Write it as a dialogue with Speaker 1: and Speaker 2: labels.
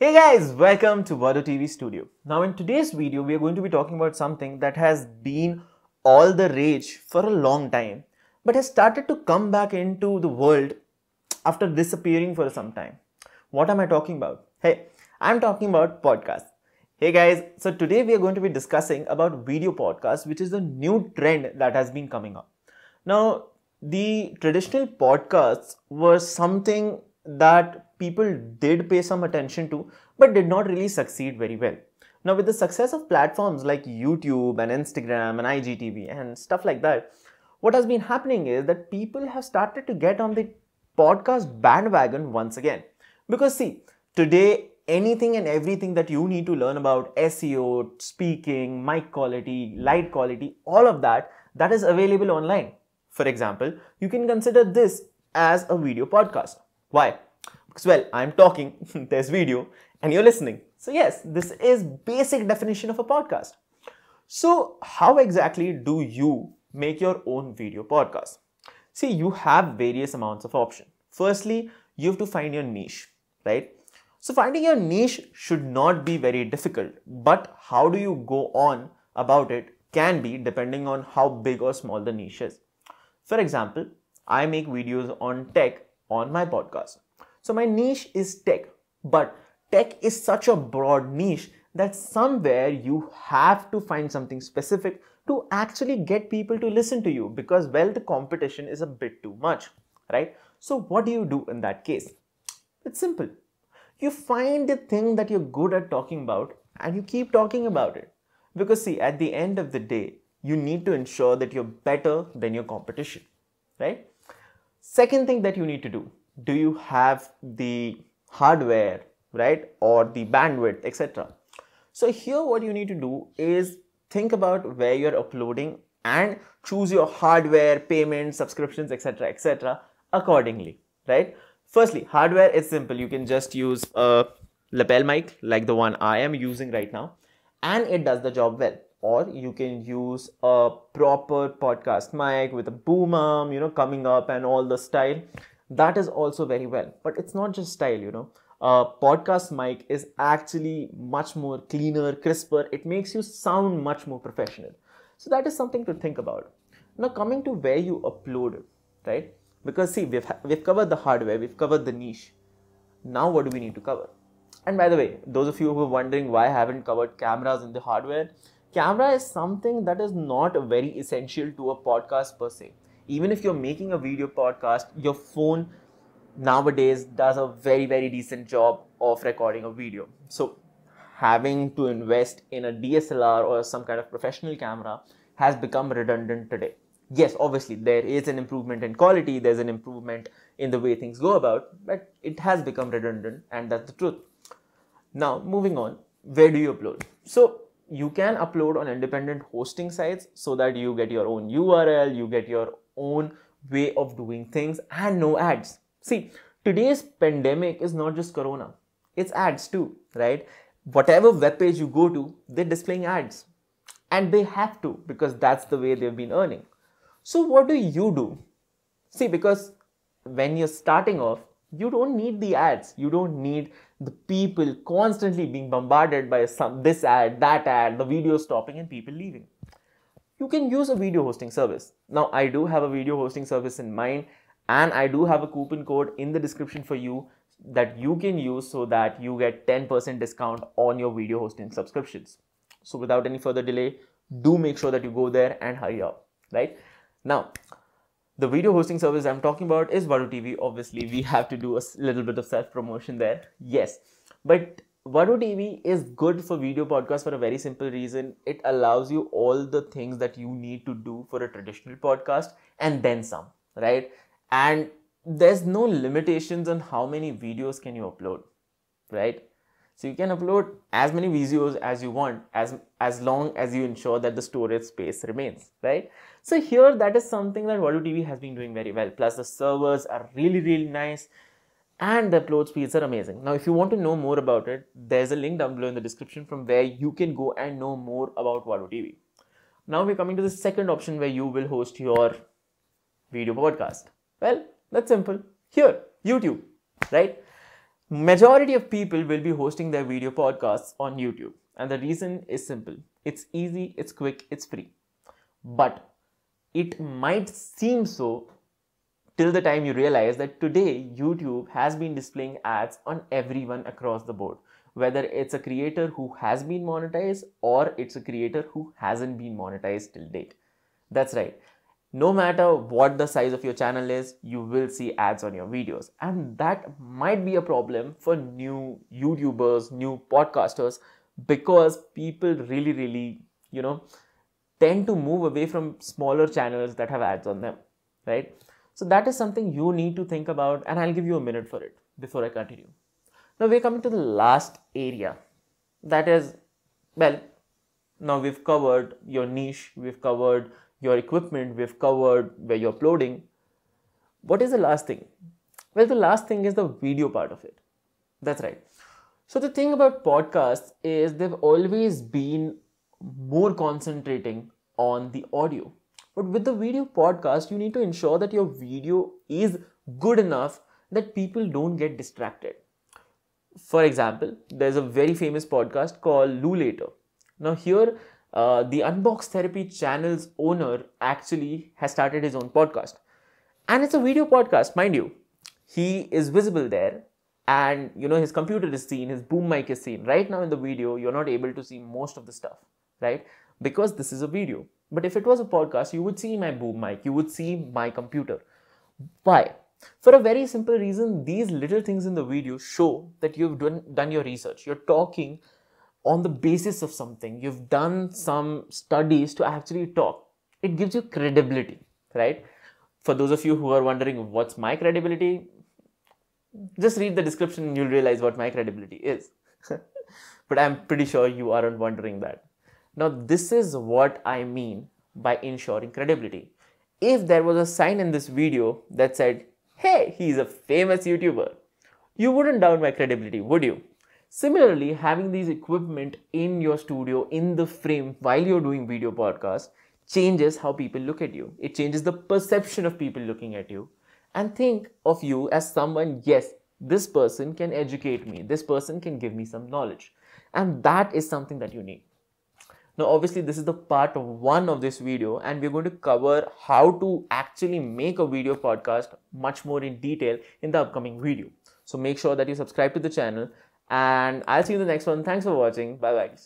Speaker 1: Hey guys, welcome to Vado TV Studio. Now in today's video, we are going to be talking about something that has been all the rage for a long time, but has started to come back into the world after disappearing for some time. What am I talking about? Hey, I'm talking about podcasts. Hey guys, so today we are going to be discussing about video podcasts, which is a new trend that has been coming up. Now, the traditional podcasts were something that people did pay some attention to but did not really succeed very well. Now, with the success of platforms like YouTube and Instagram and IGTV and stuff like that, what has been happening is that people have started to get on the podcast bandwagon once again. Because, see, today anything and everything that you need to learn about SEO, speaking, mic quality, light quality, all of that, that is available online. For example, you can consider this as a video podcast. Why? Because, well, I'm talking, there's video, and you're listening. So yes, this is basic definition of a podcast. So how exactly do you make your own video podcast? See, you have various amounts of option. Firstly, you have to find your niche, right? So finding your niche should not be very difficult, but how do you go on about it can be depending on how big or small the niche is. For example, I make videos on tech on my podcast. So my niche is tech, but tech is such a broad niche that somewhere you have to find something specific to actually get people to listen to you because well the competition is a bit too much, right? So what do you do in that case? It's simple. You find the thing that you're good at talking about and you keep talking about it. Because see, at the end of the day, you need to ensure that you're better than your competition, right? Second thing that you need to do, do you have the hardware, right? Or the bandwidth, etc. So here what you need to do is think about where you're uploading and choose your hardware, payments, subscriptions, etc. etc. accordingly, right? Firstly, hardware is simple. You can just use a lapel mic like the one I am using right now and it does the job well or you can use a proper podcast mic with a boom arm, you know, coming up and all the style. That is also very well, but it's not just style, you know. A podcast mic is actually much more cleaner, crisper. It makes you sound much more professional. So that is something to think about. Now coming to where you upload, right? Because see, we've we've covered the hardware, we've covered the niche. Now what do we need to cover? And by the way, those of you who are wondering why I haven't covered cameras in the hardware, camera is something that is not very essential to a podcast per se. Even if you're making a video podcast, your phone nowadays does a very, very decent job of recording a video. So, having to invest in a DSLR or some kind of professional camera has become redundant today. Yes, obviously, there is an improvement in quality, there's an improvement in the way things go about, but it has become redundant, and that's the truth. Now, moving on, where do you upload? So, you can upload on independent hosting sites so that you get your own URL, you get your own way of doing things and no ads. See, today's pandemic is not just corona, it's ads too, right? Whatever web page you go to, they're displaying ads and they have to because that's the way they've been earning. So what do you do? See, because when you're starting off, you don't need the ads you don't need the people constantly being bombarded by some this ad that ad the video stopping and people leaving you can use a video hosting service now i do have a video hosting service in mind and i do have a coupon code in the description for you that you can use so that you get 10% discount on your video hosting subscriptions so without any further delay do make sure that you go there and hurry up right now the video hosting service I'm talking about is Vado TV. Obviously, we have to do a little bit of self-promotion there. Yes, but Vado TV is good for video podcasts for a very simple reason. It allows you all the things that you need to do for a traditional podcast and then some, right? And there's no limitations on how many videos can you upload, right? So you can upload as many videos as you want as, as long as you ensure that the storage space remains, right? So here that is something that Volvo TV has been doing very well. Plus the servers are really, really nice and the upload speeds are amazing. Now, if you want to know more about it, there's a link down below in the description from where you can go and know more about Volvo TV. Now we're coming to the second option where you will host your video podcast. Well, that's simple. Here, YouTube, right? Majority of people will be hosting their video podcasts on YouTube. And the reason is simple. It's easy, it's quick, it's free. But it might seem so till the time you realize that today YouTube has been displaying ads on everyone across the board. Whether it's a creator who has been monetized or it's a creator who hasn't been monetized till date. That's right no matter what the size of your channel is, you will see ads on your videos. And that might be a problem for new YouTubers, new podcasters, because people really, really, you know, tend to move away from smaller channels that have ads on them, right? So that is something you need to think about, and I'll give you a minute for it before I continue. Now we're coming to the last area that is, well, now we've covered your niche, we've covered your equipment, we've covered where you're uploading. What is the last thing? Well, the last thing is the video part of it. That's right. So the thing about podcasts is they've always been more concentrating on the audio. But with the video podcast, you need to ensure that your video is good enough that people don't get distracted. For example, there's a very famous podcast called Lou Later. Now here, uh, the Unbox Therapy channel's owner actually has started his own podcast. And it's a video podcast, mind you. He is visible there and you know his computer is seen his boom mic is seen right now in the video you're not able to see most of the stuff right because this is a video but if it was a podcast you would see my boom mic you would see my computer why for a very simple reason these little things in the video show that you've done, done your research you're talking on the basis of something. You've done some studies to actually talk. It gives you credibility, right? For those of you who are wondering what's my credibility, just read the description and you'll realize what my credibility is. but I'm pretty sure you aren't wondering that. Now, this is what I mean by ensuring credibility. If there was a sign in this video that said, hey, he's a famous YouTuber, you wouldn't doubt my credibility, would you? Similarly, having these equipment in your studio, in the frame while you're doing video podcast changes how people look at you. It changes the perception of people looking at you and think of you as someone, yes, this person can educate me. This person can give me some knowledge. And that is something that you need. Now, obviously, this is the part of one of this video, and we're going to cover how to actually make a video podcast much more in detail in the upcoming video. So make sure that you subscribe to the channel and I'll see you in the next one. Thanks for watching. Bye bye.